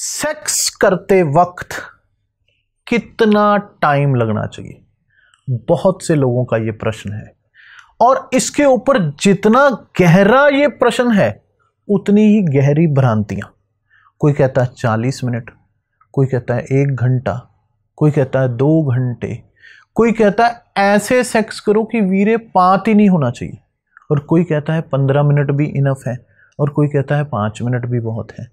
sex करते वक्त कितना टाइम लगना चाहिए बहुत से लोगों का ये प्रश्न है और इसके ऊपर जितना गहरा ये प्रश्न है उतनी ही गहरी भ्रांतियाँ कोई कहता है चालीस मिनट कोई कहता है एक घंटा कोई कहता है दो घंटे कोई कहता है ऐसे सेक्स करो कि वीरे पात ही नहीं होना चाहिए और कोई कहता है पंद्रह मिनट भी इनफ है और कोई कहता है पाँच मिनट भी बहुत है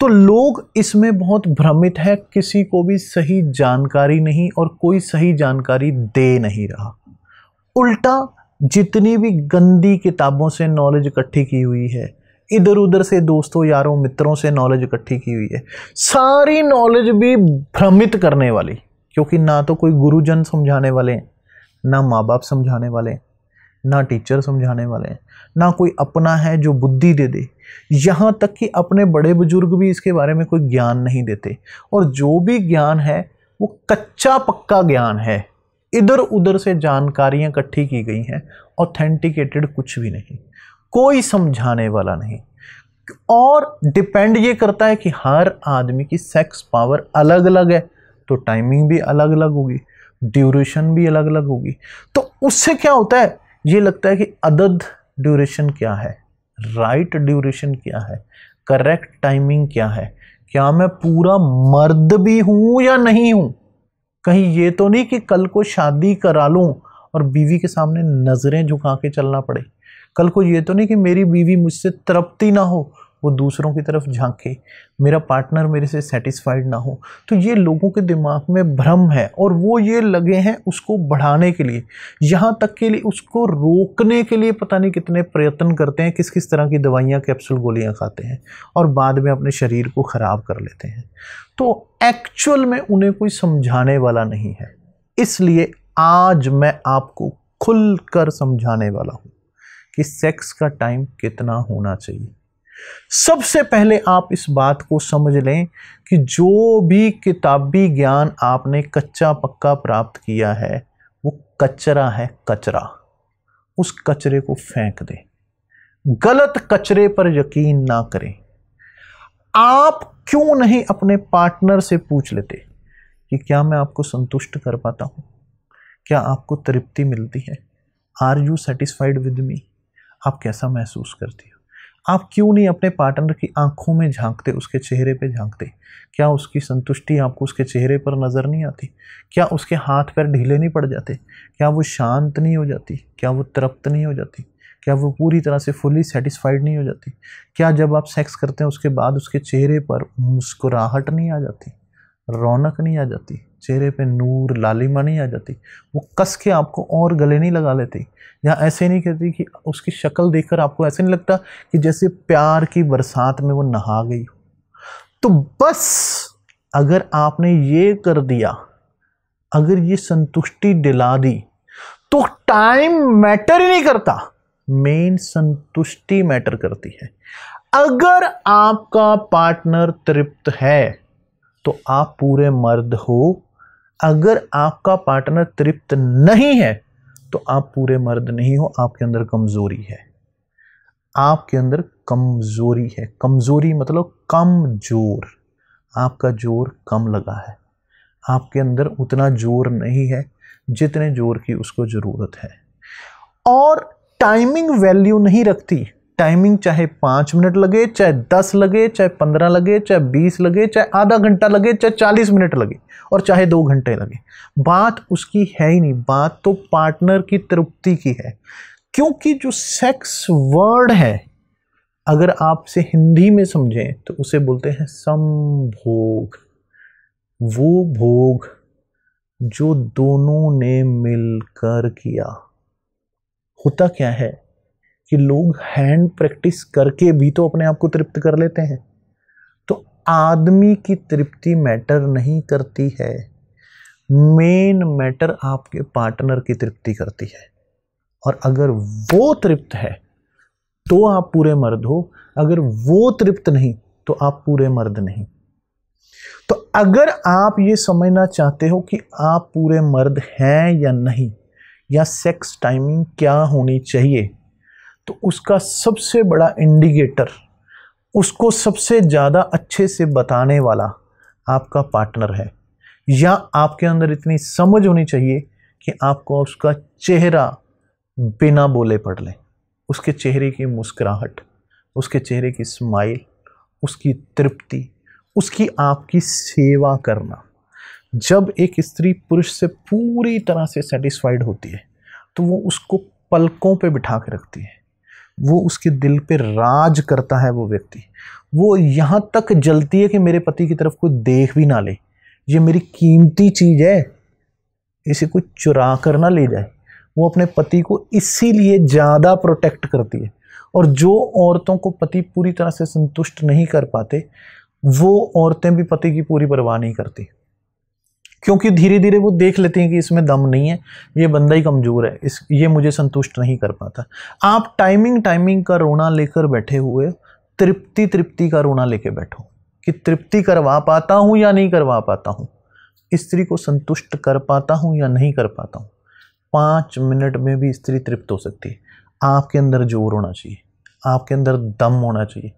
तो लोग इसमें बहुत भ्रमित है किसी को भी सही जानकारी नहीं और कोई सही जानकारी दे नहीं रहा उल्टा जितनी भी गंदी किताबों से नॉलेज इकट्ठी की हुई है इधर उधर से दोस्तों यारों मित्रों से नॉलेज इकट्ठी की हुई है सारी नॉलेज भी भ्रमित करने वाली क्योंकि ना तो कोई गुरुजन समझाने वाले हैं ना माँ बाप समझाने वाले हैं ना टीचर समझाने वाले हैं ना कोई अपना है जो बुद्धि दे दे यहाँ तक कि अपने बड़े बुजुर्ग भी इसके बारे में कोई ज्ञान नहीं देते और जो भी ज्ञान है वो कच्चा पक्का ज्ञान है इधर उधर से जानकारियाँ इकट्ठी की गई हैं ऑथेंटिकेटेड कुछ भी नहीं कोई समझाने वाला नहीं और डिपेंड ये करता है कि हर आदमी की सेक्स पावर अलग अलग है तो टाइमिंग भी अलग अलग होगी ड्यूरेशन भी अलग अलग होगी तो उससे क्या होता है ये लगता है कि अदद ड्यूरेशन क्या है राइट ड्यूरेशन क्या है करेक्ट टाइमिंग क्या है क्या मैं पूरा मर्द भी हूँ या नहीं हूँ कहीं ये तो नहीं कि कल को शादी करा लूँ और बीवी के सामने नज़रें झुका के चलना पड़े कल को ये तो नहीं कि मेरी बीवी मुझसे तरपती ना हो वो दूसरों की तरफ झांके मेरा पार्टनर मेरे से सेटिस्फाइड ना हो तो ये लोगों के दिमाग में भ्रम है और वो ये लगे हैं उसको बढ़ाने के लिए यहाँ तक के लिए उसको रोकने के लिए पता नहीं कितने प्रयत्न करते हैं किस किस तरह की दवाइयाँ कैप्सूल गोलियाँ खाते हैं और बाद में अपने शरीर को ख़राब कर लेते हैं तो एक्चुअल में उन्हें कोई समझाने वाला नहीं है इसलिए आज मैं आपको खुल कर समझाने वाला हूँ कि सेक्स का टाइम कितना होना चाहिए सबसे पहले आप इस बात को समझ लें कि जो भी किताबी ज्ञान आपने कच्चा पक्का प्राप्त किया है वो कचरा है कचरा उस कचरे को फेंक दें गलत कचरे पर यकीन ना करें आप क्यों नहीं अपने पार्टनर से पूछ लेते कि क्या मैं आपको संतुष्ट कर पाता हूँ क्या आपको तृप्ति मिलती है are you satisfied with me आप कैसा महसूस करती हो आप क्यों नहीं अपने पार्टनर की आंखों में झांकते उसके चेहरे पे झांकते क्या उसकी संतुष्टि आपको उसके चेहरे पर नज़र नहीं आती क्या उसके हाथ पैर ढीले नहीं पड़ जाते क्या वो शांत नहीं हो जाती क्या वो तृप्त नहीं हो जाती क्या वो पूरी तरह से फुली सेटिस्फाइड नहीं हो जाती क्या जब आप सेक्स करते हैं उसके बाद उसके चेहरे पर मुस्कुराहट नहीं आ जाती रौनक नहीं आ जाती चेहरे पे नूर लालिमा नहीं आ जाती वो कस के आपको और गले नहीं लगा लेती या ऐसे नहीं कहती कि उसकी शक्ल देखकर आपको ऐसे नहीं लगता कि जैसे प्यार की बरसात में वो नहा गई हो तो बस अगर आपने ये कर दिया अगर ये संतुष्टि दिला दी तो टाइम मैटर ही नहीं करता मेन संतुष्टि मैटर करती है अगर आपका पार्टनर तृप्त है तो आप पूरे मर्द हो अगर आपका पार्टनर तृप्त नहीं है तो आप पूरे मर्द नहीं हो आपके अंदर कमज़ोरी है आपके अंदर कमज़ोरी है कमज़ोरी मतलब कम जोर आपका जोर कम लगा है आपके अंदर उतना जोर नहीं है जितने जोर की उसको ज़रूरत है और टाइमिंग वैल्यू नहीं रखती टाइमिंग चाहे पाँच मिनट लगे चाहे दस लगे चाहे पंद्रह लगे चाहे बीस लगे चाहे आधा घंटा लगे चाहे चालीस मिनट लगे और चाहे दो घंटे लगे बात उसकी है ही नहीं बात तो पार्टनर की तृप्ति की है क्योंकि जो सेक्स वर्ड है अगर आप से हिंदी में समझें तो उसे बोलते हैं संभोग वो भोग जो दोनों ने मिलकर किया होता क्या है कि लोग हैंड प्रैक्टिस करके भी तो अपने आप को तृप्त कर लेते हैं तो आदमी की तृप्ति मैटर नहीं करती है मेन मैटर आपके पार्टनर की तृप्ति करती है और अगर वो तृप्त है तो आप पूरे मर्द हो अगर वो तृप्त नहीं तो आप पूरे मर्द नहीं तो अगर आप ये समझना चाहते हो कि आप पूरे मर्द हैं या नहीं या सेक्स टाइमिंग क्या होनी चाहिए तो उसका सबसे बड़ा इंडिकेटर उसको सबसे ज़्यादा अच्छे से बताने वाला आपका पार्टनर है या आपके अंदर इतनी समझ होनी चाहिए कि आपको उसका चेहरा बिना बोले पढ़ लें उसके चेहरे की मुस्कुराहट उसके चेहरे की स्माइल उसकी तृप्ति उसकी आपकी सेवा करना जब एक स्त्री पुरुष से पूरी तरह से सेटिस्फाइड होती है तो वो उसको पलकों पे बिठा के रखती है वो उसके दिल पे राज करता है वो व्यक्ति वो यहाँ तक जलती है कि मेरे पति की तरफ कोई देख भी ना ले ये मेरी कीमती चीज़ है इसे कोई चुरा कर ना ले जाए वो अपने पति को इसीलिए ज़्यादा प्रोटेक्ट करती है और जो औरतों को पति पूरी तरह से संतुष्ट नहीं कर पाते वो औरतें भी पति की पूरी परवाह नहीं करती क्योंकि धीरे धीरे वो देख लेते हैं कि इसमें दम नहीं है ये बंदा ही कमज़ोर है इस ये मुझे संतुष्ट नहीं कर पाता आप टाइमिंग टाइमिंग का रोना लेकर बैठे हुए तृप्ति तृप्ति का रोना लेकर बैठो कि तृप्ति करवा पाता हूँ या नहीं करवा पाता हूँ स्त्री को संतुष्ट कर पाता हूँ या नहीं कर पाता हूँ पाँच मिनट में भी स्त्री तृप्त हो सकती है आपके अंदर जोर होना चाहिए आपके अंदर दम होना चाहिए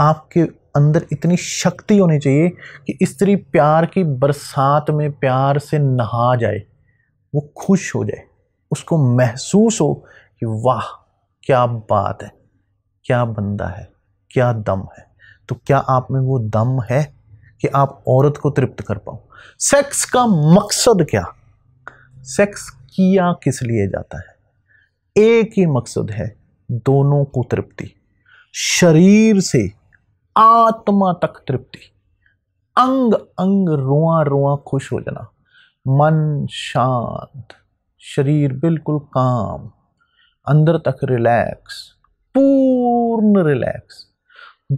आपके अंदर इतनी शक्ति होनी चाहिए कि स्त्री प्यार की बरसात में प्यार से नहा जाए वो खुश हो जाए उसको महसूस हो कि वाह क्या बात है क्या बंदा है क्या दम है तो क्या आप में वो दम है कि आप औरत को तृप्त कर पाओ सेक्स का मकसद क्या सेक्स किया किस लिए जाता है एक ही मकसद है दोनों को तृप्ति शरीर से आत्मा तक तृप्ति अंग अंग रुआ रुआ खुश हो जाना मन शांत शरीर बिल्कुल काम अंदर तक रिलैक्स पूर्ण रिलैक्स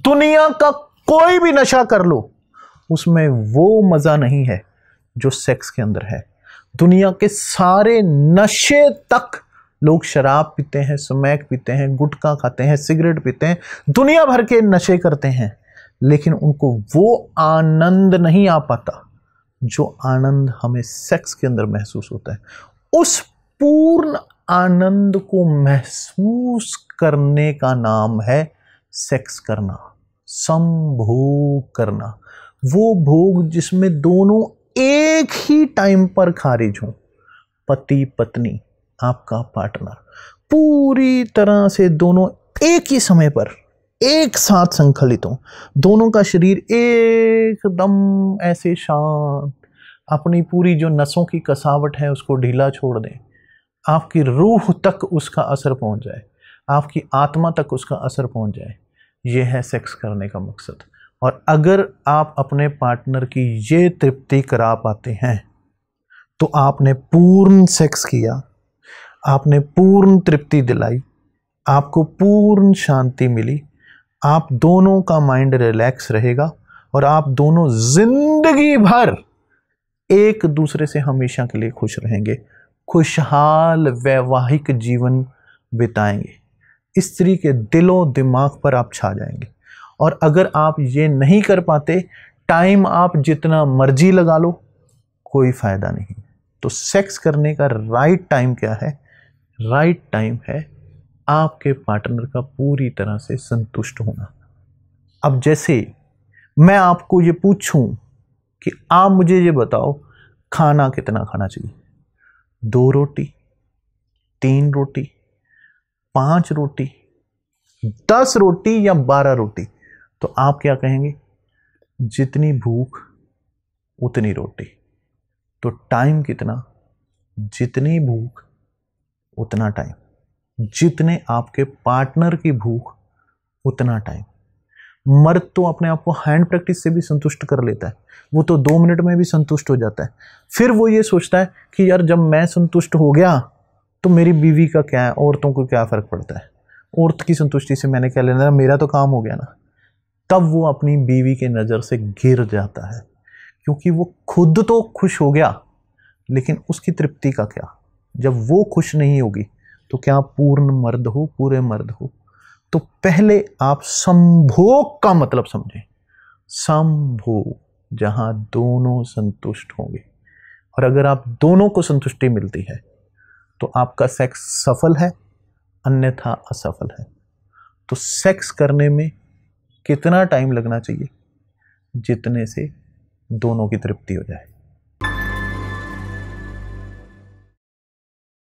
दुनिया का कोई भी नशा कर लो उसमें वो मज़ा नहीं है जो सेक्स के अंदर है दुनिया के सारे नशे तक लोग शराब पीते हैं सुमैक पीते हैं गुटखा खाते हैं सिगरेट पीते हैं दुनिया भर के नशे करते हैं लेकिन उनको वो आनंद नहीं आ पाता जो आनंद हमें सेक्स के अंदर महसूस होता है उस पूर्ण आनंद को महसूस करने का नाम है सेक्स करना संभोग करना वो भोग जिसमें दोनों एक ही टाइम पर खारिज हों पति पत्नी आपका पार्टनर पूरी तरह से दोनों एक ही समय पर एक साथ संकलित हों दोनों का शरीर एकदम ऐसे शांत अपनी पूरी जो नसों की कसावट है उसको ढीला छोड़ दें आपकी रूह तक उसका असर पहुंच जाए आपकी आत्मा तक उसका असर पहुंच जाए यह है सेक्स करने का मकसद और अगर आप अपने पार्टनर की ये तृप्ति करा पाते हैं तो आपने पूर्ण सेक्स किया आपने पूर्ण तृप्ति दिलाई आपको पूर्ण शांति मिली आप दोनों का माइंड रिलैक्स रहेगा और आप दोनों जिंदगी भर एक दूसरे से हमेशा के लिए खुश रहेंगे खुशहाल वैवाहिक जीवन बिताएंगे स्त्री के दिलो दिमाग पर आप छा जाएंगे और अगर आप ये नहीं कर पाते टाइम आप जितना मर्जी लगा लो कोई फ़ायदा नहीं तो सेक्स करने का राइट टाइम क्या है राइट टाइम है आपके पार्टनर का पूरी तरह से संतुष्ट होना अब जैसे मैं आपको ये पूछूं कि आप मुझे ये बताओ खाना कितना खाना चाहिए दो रोटी तीन रोटी पांच रोटी दस रोटी या बारह रोटी तो आप क्या कहेंगे जितनी भूख उतनी रोटी तो टाइम कितना जितनी भूख उतना टाइम जितने आपके पार्टनर की भूख उतना टाइम मर्द तो अपने आप को हैंड प्रैक्टिस से भी संतुष्ट कर लेता है वो तो दो मिनट में भी संतुष्ट हो जाता है फिर वो ये सोचता है कि यार जब मैं संतुष्ट हो गया तो मेरी बीवी का क्या है औरतों को क्या फ़र्क पड़ता है औरत की संतुष्टि से मैंने क्या लेना मेरा तो काम हो गया ना तब वो अपनी बीवी के नज़र से गिर जाता है क्योंकि वो खुद तो खुश हो गया लेकिन उसकी तृप्ति का क्या जब वो खुश नहीं होगी तो क्या पूर्ण मर्द हो पूरे मर्द हो तो पहले आप संभोग का मतलब समझें संभोग जहाँ दोनों संतुष्ट होंगे और अगर आप दोनों को संतुष्टि मिलती है तो आपका सेक्स सफल है अन्यथा असफल है तो सेक्स करने में कितना टाइम लगना चाहिए जितने से दोनों की तृप्ति हो जाए